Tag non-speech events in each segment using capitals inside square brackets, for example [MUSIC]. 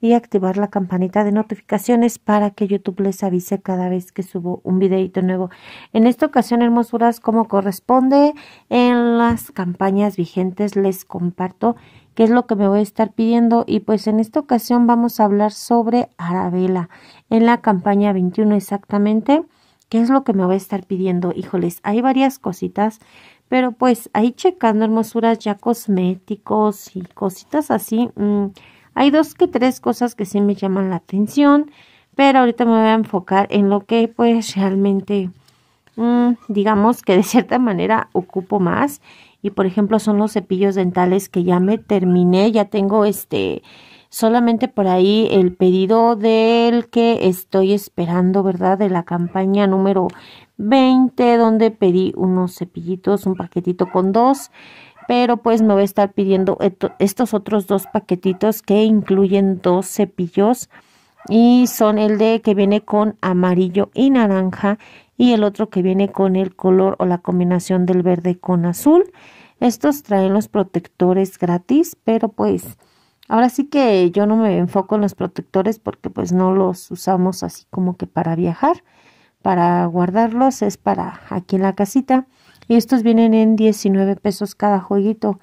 y activar la campanita de notificaciones para que YouTube les avise cada vez que subo un videito nuevo. En esta ocasión, hermosuras, como corresponde, en las campañas vigentes les comparto qué es lo que me voy a estar pidiendo y pues en esta ocasión vamos a hablar sobre Arabella en la campaña 21 exactamente. ¿Qué es lo que me voy a estar pidiendo? Híjoles, hay varias cositas, pero pues ahí checando hermosuras ya cosméticos y cositas así. Mm, hay dos que tres cosas que sí me llaman la atención, pero ahorita me voy a enfocar en lo que pues realmente mm, digamos que de [LAUGHS] cierta manera ocupo más y por ejemplo son los cepillos dentales que ya me terminé, ya tengo este solamente por ahí el pedido del que estoy esperando, ¿verdad? De la campaña número 20 donde pedí unos cepillitos, un paquetito con dos pero pues me voy a estar pidiendo estos otros dos paquetitos que incluyen dos cepillos y son el de que viene con amarillo y naranja y el otro que viene con el color o la combinación del verde con azul. Estos traen los protectores gratis, pero pues ahora sí que yo no me enfoco en los protectores porque pues no los usamos así como que para viajar, para guardarlos es para aquí en la casita. Y estos vienen en 19 pesos cada jueguito.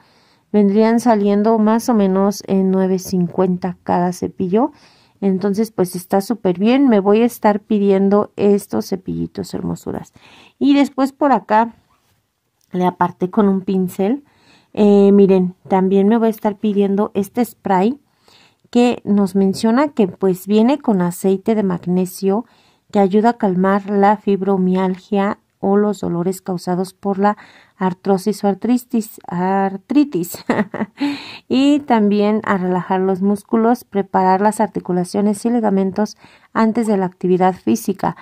Vendrían saliendo más o menos en 9.50 cada cepillo. Entonces, pues está súper bien. Me voy a estar pidiendo estos cepillitos hermosuras. Y después por acá le aparté con un pincel. Eh, miren, también me voy a estar pidiendo este spray que nos menciona que pues viene con aceite de magnesio que ayuda a calmar la fibromialgia o los dolores causados por la artrosis o artritis, artritis. [LAUGHS] y también a relajar los músculos, preparar las articulaciones y ligamentos antes de la actividad física.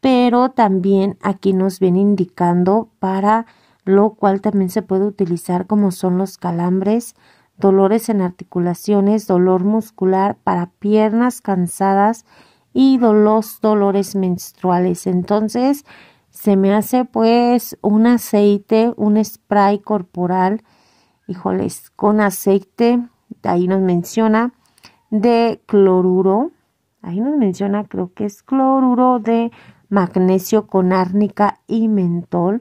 Pero también aquí nos viene indicando para lo cual también se puede utilizar como son los calambres, dolores en articulaciones, dolor muscular para piernas cansadas y los dolores menstruales. Entonces, se me hace pues un aceite, un spray corporal, híjoles, con aceite, ahí nos menciona, de cloruro, ahí nos menciona, creo que es cloruro de magnesio con árnica y mentol,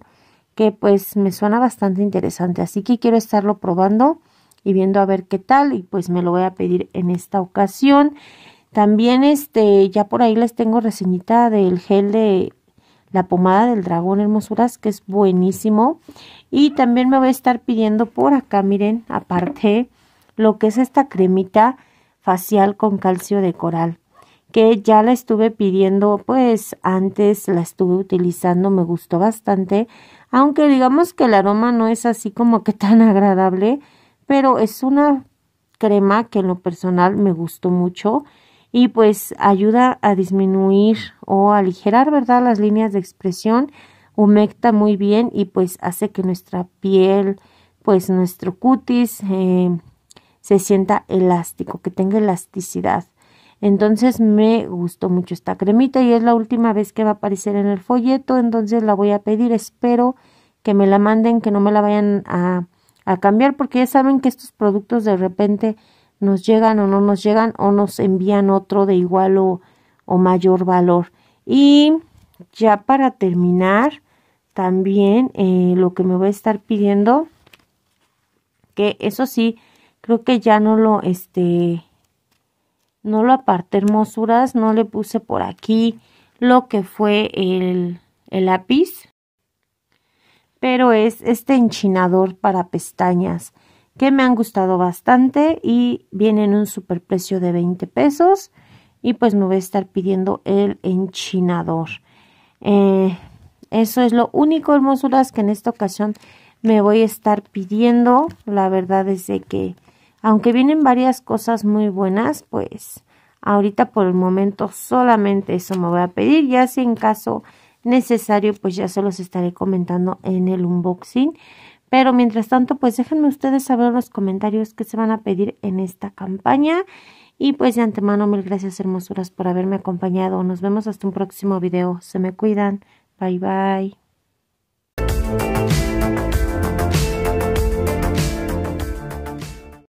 que pues me suena bastante interesante, así que quiero estarlo probando y viendo a ver qué tal y pues me lo voy a pedir en esta ocasión. También este ya por ahí les tengo reseñita del gel de la pomada del dragón hermosuras que es buenísimo y también me voy a estar pidiendo por acá miren aparte lo que es esta cremita facial con calcio de coral que ya la estuve pidiendo pues antes la estuve utilizando me gustó bastante aunque digamos que el aroma no es así como que tan [LAUGHS] agradable pero es una crema que en lo personal me gustó mucho y pues ayuda a disminuir o aligerar, ¿verdad?, las líneas de expresión, humecta muy bien y pues hace que nuestra piel, pues nuestro cutis eh, se sienta elástico, que tenga elasticidad. Entonces me gustó mucho esta cremita y es la última vez que va a aparecer en el folleto, entonces la voy a pedir, espero que me la manden, que no me la vayan a, a cambiar, porque ya saben que estos productos de repente nos llegan o no nos llegan o nos envían otro de igual o, o mayor valor. Y ya para terminar, también eh, lo que me voy a estar pidiendo, que eso sí, creo que ya no lo, este, no lo aparté hermosuras, no le puse por aquí lo que fue el, el lápiz, pero es este enchinador para pestañas que me han gustado bastante y vienen un super precio de 20 pesos y pues me voy a estar pidiendo el enchinador. Eh, eso es lo único, hermosuras, que en esta ocasión me voy a estar pidiendo. La verdad es de que, aunque vienen varias cosas muy buenas, pues ahorita por el momento solamente eso me voy a pedir. Ya si en caso necesario, pues ya se los estaré comentando en el unboxing. Pero mientras tanto, pues déjenme ustedes saber los comentarios que se van a pedir en esta campaña. Y pues de antemano, mil gracias hermosuras por haberme acompañado. Nos vemos hasta un próximo video. Se me cuidan. Bye bye.